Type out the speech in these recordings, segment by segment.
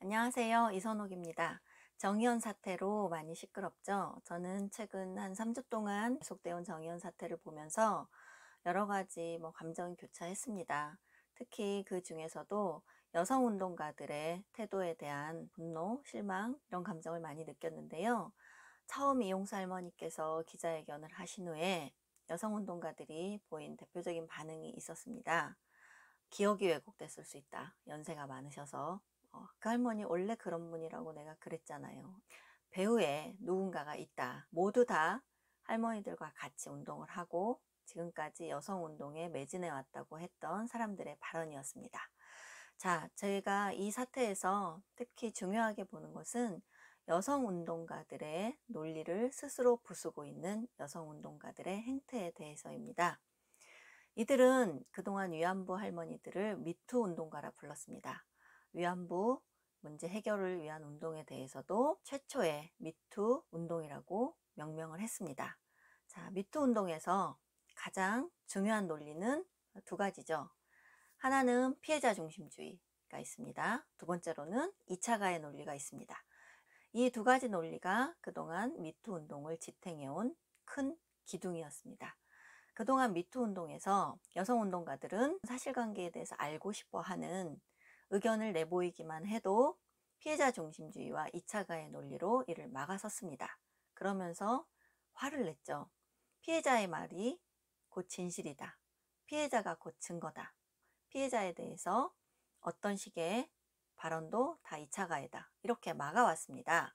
안녕하세요. 이선옥입니다. 정의연 사태로 많이 시끄럽죠? 저는 최근 한 3주 동안 계속되온 정의연 사태를 보면서 여러 가지 뭐 감정이 교차했습니다. 특히 그 중에서도 여성 운동가들의 태도에 대한 분노, 실망 이런 감정을 많이 느꼈는데요. 처음 이용수 할머니께서 기자회견을 하신 후에 여성 운동가들이 보인 대표적인 반응이 있었습니다. 기억이 왜곡됐을 수 있다. 연세가 많으셔서 어, 그 할머니 원래 그런 분이라고 내가 그랬잖아요. 배우에 누군가가 있다. 모두 다 할머니들과 같이 운동을 하고 지금까지 여성 운동에 매진해 왔다고 했던 사람들의 발언이었습니다. 자, 저희가 이 사태에서 특히 중요하게 보는 것은 여성 운동가들의 논리를 스스로 부수고 있는 여성 운동가들의 행태에 대해서입니다. 이들은 그동안 위안부 할머니들을 미투 운동가라 불렀습니다. 위안부 문제 해결을 위한 운동에 대해서도 최초의 미투 운동이라고 명명을 했습니다. 자, 미투 운동에서 가장 중요한 논리는 두 가지죠. 하나는 피해자 중심주의가 있습니다. 두 번째로는 2차 가해 논리가 있습니다. 이 두 가지 논리가 그동안 미투 운동을 지탱해온 큰 기둥이었습니다. 그동안 미투 운동에서 여성 운동가들은 사실관계에 대해서 알고 싶어 하는 의견을 내보이기만 해도 피해자 중심주의와 2차 가해 논리로 이를 막아섰습니다. 그러면서 화를 냈죠. 피해자의 말이 곧 진실이다. 피해자가 곧 증거다. 피해자에 대해서 어떤 식의 발언도 다 2차 가해다. 이렇게 막아왔습니다.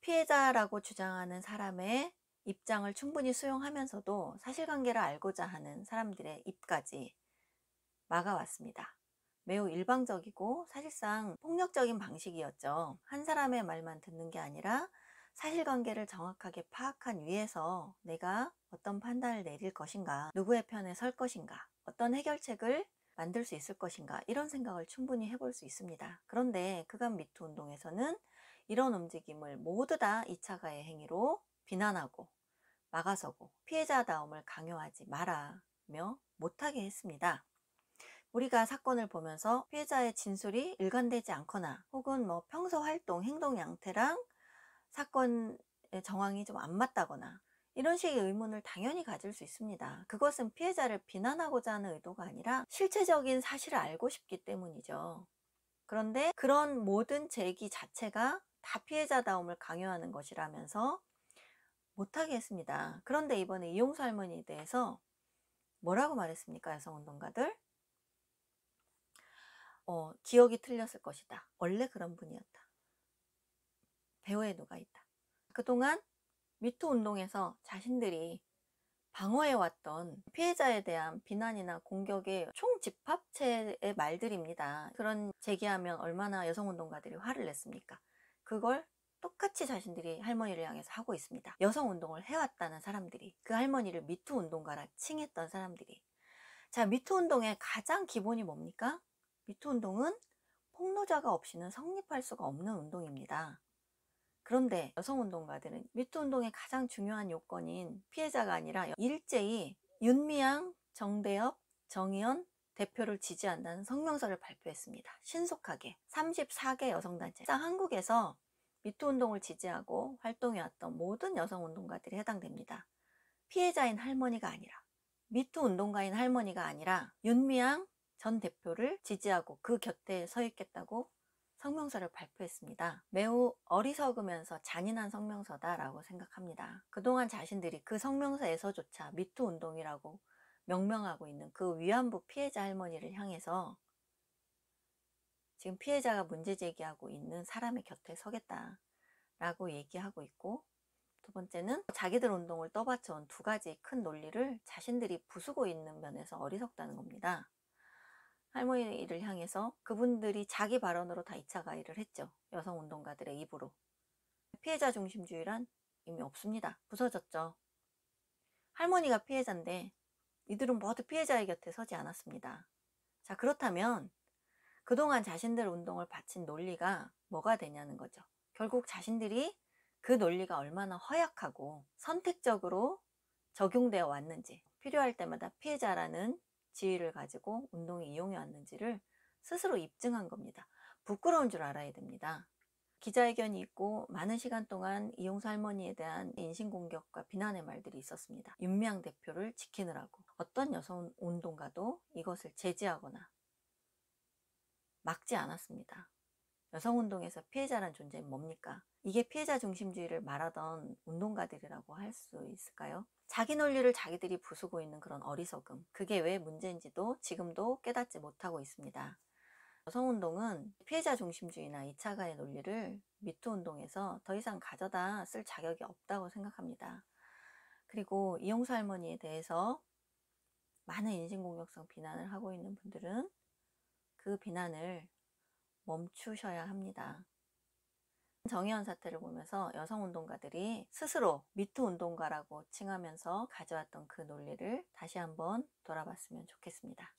피해자라고 주장하는 사람의 입장을 충분히 수용하면서도 사실관계를 알고자 하는 사람들의 입까지 막아왔습니다. 매우 일방적이고 사실상 폭력적인 방식이었죠. 한 사람의 말만 듣는 게 아니라 사실관계를 정확하게 파악한 위에서 내가 어떤 판단을 내릴 것인가, 누구의 편에 설 것인가, 어떤 해결책을 만들 수 있을 것인가 이런 생각을 충분히 해볼 수 있습니다. 그런데 그간 미투 운동에서는 이런 움직임을 모두 다 2차 가해 행위로 비난하고 막아서고 피해자다움을 강요하지 마라며 못하게 했습니다. 우리가 사건을 보면서 피해자의 진술이 일관되지 않거나 혹은 뭐 평소 활동, 행동 양태랑 사건의 정황이 좀 안 맞다거나 이런 식의 의문을 당연히 가질 수 있습니다. 그것은 피해자를 비난하고자 하는 의도가 아니라 실체적인 사실을 알고 싶기 때문이죠. 그런데 그런 모든 제기 자체가 다 피해자다움을 강요하는 것이라면서 못하게 했습니다. 그런데 이번에 이용수 할머니에 대해서 뭐라고 말했습니까? 여성운동가들? 어, 기억이 틀렸을 것이다. 원래 그런 분이었다. 배우에 누가 있다. 그동안 미투 운동에서 자신들이 방어해왔던 피해자에 대한 비난이나 공격의 총집합체의 말들입니다. 그런 제기하면 얼마나 여성운동가들이 화를 냈습니까? 그걸 똑같이 자신들이 할머니를 향해서 하고 있습니다. 여성운동을 해왔다는 사람들이 그 할머니를 미투 운동가라 칭했던 사람들이 자 미투 운동의 가장 기본이 뭡니까? 미투 운동은 폭로자가 없이는 성립할 수가 없는 운동입니다. 그런데 여성 운동가들은 미투 운동의 가장 중요한 요건인 피해자가 아니라 일제히 윤미향, 정대엽, 정의연 대표를 지지한다는 성명서를 발표했습니다. 신속하게 34개 여성단체 한국에서 미투 운동을 지지하고 활동해왔던 모든 여성 운동가들이 해당됩니다. 피해자인 할머니가 아니라 미투 운동가인 할머니가 아니라 윤미향, 전 대표를 지지하고 그 곁에 서 있겠다고 성명서를 발표했습니다. 매우 어리석으면서 잔인한 성명서다라고 생각합니다. 그동안 자신들이 그 성명서에서조차 미투 운동이라고 명명하고 있는 그 위안부 피해자 할머니를 향해서 지금 피해자가 문제 제기하고 있는 사람의 곁에 서겠다라고 얘기하고 있고 두 번째는 자기들 운동을 떠받쳐온 두 가지 큰 논리를 자신들이 부수고 있는 면에서 어리석다는 겁니다. 할머니를 향해서 그분들이 자기 발언으로 다 2차 가해를 했죠. 여성운동가들의 입으로. 피해자 중심주의란 이미 없습니다. 부서졌죠. 할머니가 피해자인데 이들은 모두 피해자의 곁에 서지 않았습니다. 자 그렇다면 그동안 자신들 운동을 바친 논리가 뭐가 되냐는 거죠. 결국 자신들이 그 논리가 얼마나 허약하고 선택적으로 적용되어 왔는지 필요할 때마다 피해자라는 지위를 가지고 운동에 이용해 왔는지를 스스로 입증한 겁니다. 부끄러운 줄 알아야 됩니다. 기자회견이 있고 많은 시간 동안 이용수 할머니에 대한 인신공격과 비난의 말들이 있었습니다. 윤미향 대표를 지키느라고 어떤 여성 운동가도 이것을 제지하거나 막지 않았습니다. 여성운동에서 피해자란 존재는 뭡니까? 이게 피해자 중심주의를 말하던 운동가들이라고 할 수 있을까요? 자기 논리를 자기들이 부수고 있는 그런 어리석음 그게 왜 문제인지도 지금도 깨닫지 못하고 있습니다. 여성운동은 피해자 중심주의나 2차 가의 논리를 미투 운동에서 더 이상 가져다 쓸 자격이 없다고 생각합니다. 그리고 이용수 할머니에 대해서 많은 인신공격성 비난을 하고 있는 분들은 그 비난을 멈추셔야 합니다. 정의연 사태를 보면서 여성 운동가들이 스스로 미투 운동가라고 칭하면서 가져왔던 그 논리를 다시 한번 돌아봤으면 좋겠습니다.